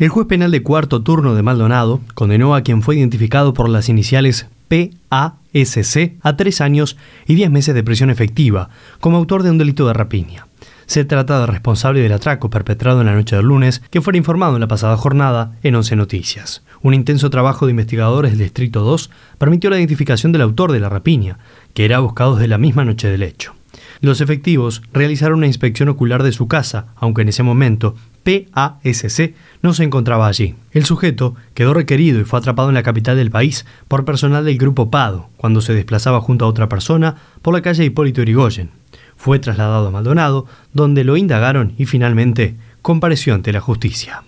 El juez penal de cuarto turno de Maldonado condenó a quien fue identificado por las iniciales PASC a tres años y diez meses de prisión efectiva como autor de un delito de rapiña. Se trata del responsable del atraco perpetrado en la noche del lunes, que fue informado en la pasada jornada en 11 Noticias. Un intenso trabajo de investigadores del Distrito 2 permitió la identificación del autor de la rapiña, que era buscado desde la misma noche del hecho. Los efectivos realizaron una inspección ocular de su casa, aunque en ese momento PASC, no se encontraba allí. El sujeto quedó requerido y fue atrapado en la capital del país por personal del grupo PADO, cuando se desplazaba junto a otra persona por la calle Hipólito Yrigoyen. Fue trasladado a Maldonado, donde lo indagaron y finalmente compareció ante la justicia.